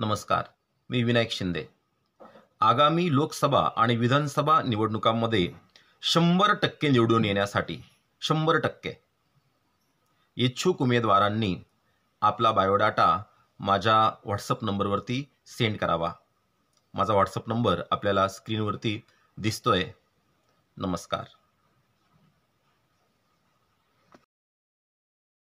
नमस्कार मी विनायक शिंदे आगामी लोकसभा आणि विधानसभा निवडणुकांमध्ये शंभर टक्के निवडून येण्यासाठी शंभर टक्के इच्छुक उमेदवारांनी आपला बायोडाटा माझ्या व्हॉट्सअप नंबरवरती सेंड करावा माझा व्हॉट्सअप नंबर आपल्याला स्क्रीनवरती दिसतोय नमस्कार